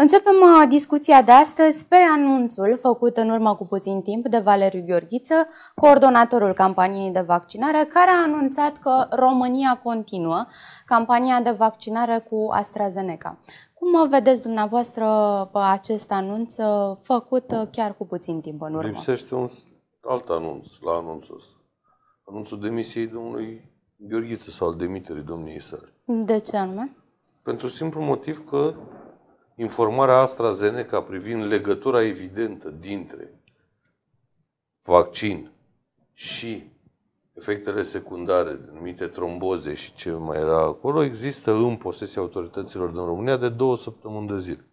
Începem uh, discuția de astăzi pe anunțul făcut în urmă cu puțin timp de Valeriu Gheorghiță, coordonatorul campaniei de vaccinare, care a anunțat că România continuă campania de vaccinare cu AstraZeneca. Cum vedeți dumneavoastră pe acest anunț uh, făcut uh, chiar cu puțin timp în urmă? Lipsește un alt anunț la anunțul ăsta. Anunțul demisiei domnului Gheorghiță sau al demiterii domniei sale. De ce anume? Pentru simplu motiv că informarea AstraZeneca privind legătura evidentă dintre vaccin și efectele secundare, denumite tromboze și ce mai era acolo, există în posesia autorităților din România de două săptămâni de zile.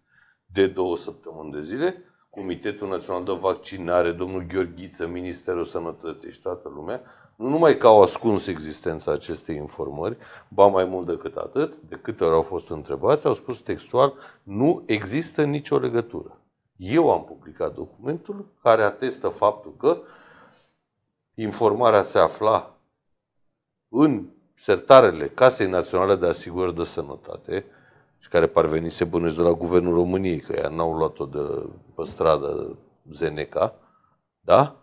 De două săptămâni de zile, Comitetul Național de Vaccinare, domnul Gheorghiță, Ministerul Sănătății și toată lumea, nu numai că au ascuns existența acestei informări, ba mai mult decât atât, de câte ori au fost întrebați, au spus textual, nu există nicio legătură. Eu am publicat documentul care atestă faptul că informarea se afla în sertarele Casei Naționale de Asigurări de Sănătate și care parvenise bănuiesc de la Guvernul României, că ea n-au luat-o de pe stradă Zeneca, da?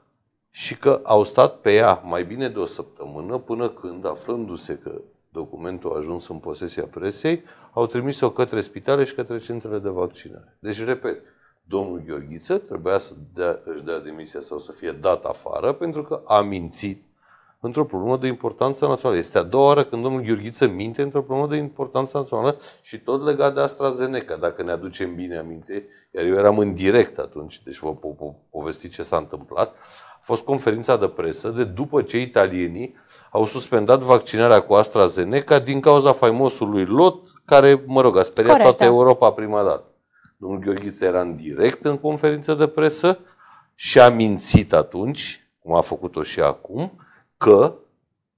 și că au stat pe ea mai bine de o săptămână până când, aflându-se că documentul a ajuns în posesia presei, au trimis-o către spitale și către centrele de vaccinare. Deci, repet, domnul Gheorghiță trebuia să dea, își dea demisia sau să fie dat afară pentru că a mințit într-o problemă de importanță națională. Este a doua oară când domnul Gheorghiță minte într-o problemă de importanță națională și tot legat de AstraZeneca, dacă ne aducem bine aminte, iar eu eram în direct atunci, deci vă povesti ce s-a întâmplat fost conferința de presă de după ce italienii au suspendat vaccinarea cu AstraZeneca din cauza faimosului lot care, mă rog, a speriat Corect, toată da. Europa prima dată. Domnul Gheorghiță era în direct în conferință de presă și a mințit atunci, cum a făcut-o și acum, că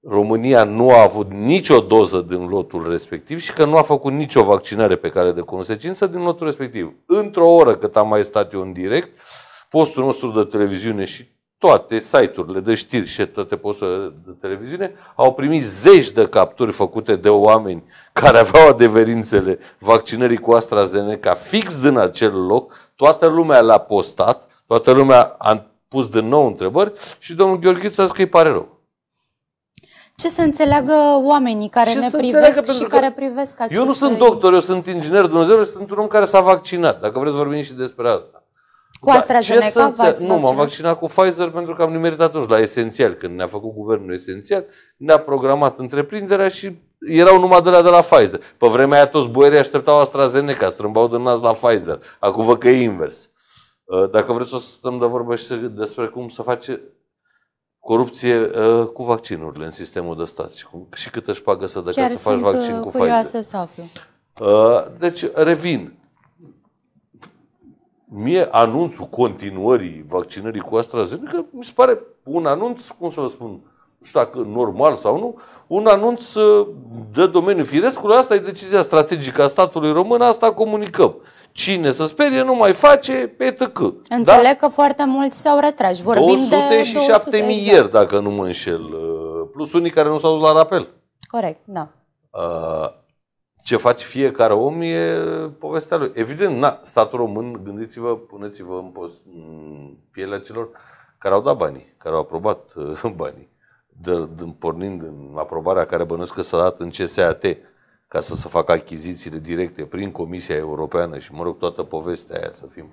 România nu a avut nicio doză din lotul respectiv și că nu a făcut nicio vaccinare pe care de consecință din lotul respectiv. Într-o oră cât am mai stat eu în direct, postul nostru de televiziune și toate site-urile de știri și toate posturile de televiziune au primit zeci de capturi făcute de oameni care aveau adeverințele vaccinării cu AstraZeneca fix din acel loc, toată lumea l-a postat, toată lumea a pus din nou întrebări și domnul Gheorghiț a zis că îi pare rău. Ce să înțeleagă oamenii care Ce ne privesc și care privesc aceste... Eu nu sunt doctor, eu sunt inginer, Dumnezeu, sunt un om care s-a vaccinat, dacă vreți vorbim și despre asta. Cu da, AstraZeneca v-ați Nu, m-am vaccinat cu Pfizer pentru că am nimerit atunci la esențial, când ne-a făcut guvernul esențial, ne-a programat întreprinderea și erau numai de la de la Pfizer. Pe vremea aia toți boierii așteptau AstraZeneca, strâmbau de nas la Pfizer. Acum vă că e invers. Uh, dacă vreți o să stăm de vorbă și despre cum să face corupție uh, cu vaccinurile în sistemul de stat și, cum, și cât își pagă să dacă Chiar să faci vaccin uh, cu Pfizer. să aflu. deci, revin mie anunțul continuării vaccinării cu AstraZeneca mi se pare un anunț, cum să vă spun, nu știu dacă normal sau nu, un anunț uh, de domeniu firescul, asta e decizia strategică a statului român, asta comunicăm. Cine se sperie nu mai face pe tăcă. Înțeleg da? că foarte mulți s-au retras. Vorbim 200 de 200, mii exact. ieri, dacă nu mă înșel, uh, plus unii care nu s-au dus la rapel. Corect, da. Uh, ce face fiecare om e povestea lui. Evident, na, statul român, gândiți-vă, puneți-vă în, post, în pielea celor care au dat banii, care au aprobat uh, banii, de, de, pornind în aprobarea care bănuiesc că s-a dat în CSAT ca să se facă achizițiile directe prin Comisia Europeană și, mă rog, toată povestea aia să fim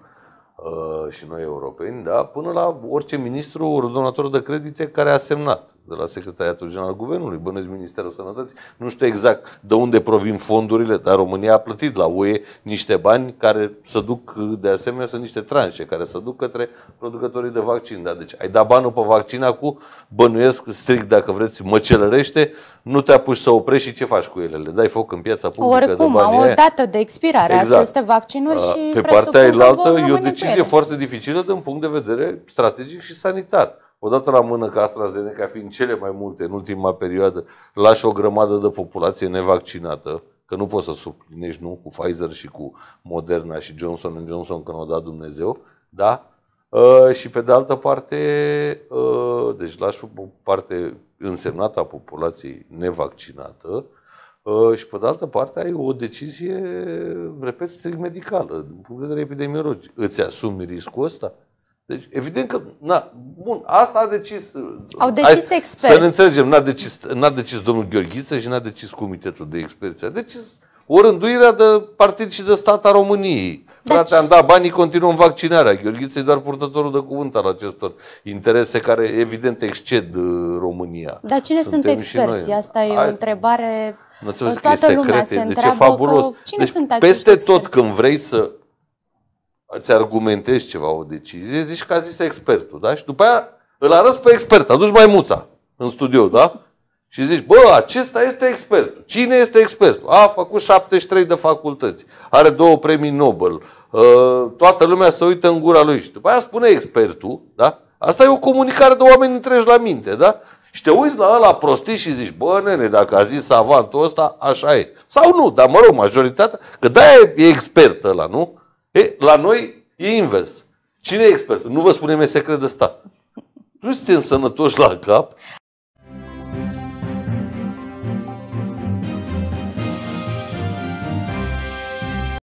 uh, și noi europeni, da? până la orice ministru, ordonator de credite care a semnat de la Secretariatul General al Guvernului, bănuiesc Ministerul Sănătății. Nu știu exact de unde provin fondurile, dar România a plătit la UE niște bani care se duc, de asemenea, sunt niște tranșe care se duc către producătorii de vaccin. Da, deci ai dat banul pe vaccin acum, bănuiesc strict, dacă vreți, măcelărește, nu te apuci să oprești și ce faci cu ele? Le dai foc în piața publică Oricum, de bani. au o dată de expirare exact. aceste vaccinuri și Pe partea altă, deci e o decizie foarte dificilă din punct de vedere strategic și sanitar odată la mână că AstraZeneca fiind cele mai multe în ultima perioadă, lași o grămadă de populație nevaccinată, că nu poți să suplinești, nu, cu Pfizer și cu Moderna și Johnson Johnson, că nu o dat Dumnezeu, da? Uh, și pe de altă parte, uh, deci lași o parte însemnată a populației nevaccinată uh, și pe de altă parte ai o decizie, repet, strict medicală, din punct de vedere epidemiologic. Îți asumi riscul ăsta? Deci, evident că, na, bun, asta a decis... Au decis experți. Să ne înțelegem, n-a decis, n-a decis domnul Gheorghiță și n-a decis comitetul de experți. A decis o rânduire de partid și de stat a României. Deci... Frate, am dat banii, continuăm vaccinarea. Gheorghiță e doar purtătorul de cuvânt al acestor interese care, evident, exced uh, România. Dar cine Suntem sunt experții? Asta e Hai... o întrebare... Nu toată lumea secret, se deci fabulos. Că... Cine deci, sunt peste experți? tot când vrei să îți argumentezi ceva, o decizie, zici că a zis expertul, da? Și după aia îl arăți pe expert, aduci mai muța în studio, da? Și zici, bă, acesta este expertul. Cine este expertul? A făcut 73 de facultăți, are două premii Nobel, ă, toată lumea se uită în gura lui. Și după aia spune expertul, da? Asta e o comunicare de oameni întregi la minte, da? Și te uiți la ăla prostit și zici, bă, nene, dacă a zis savantul ăsta, așa e. Sau nu, dar mă rog, majoritatea, că da e expert ăla, nu? E, la noi e invers. Cine e expertul? Nu vă spunem e secret de stat. Nu suntem sănătoși la cap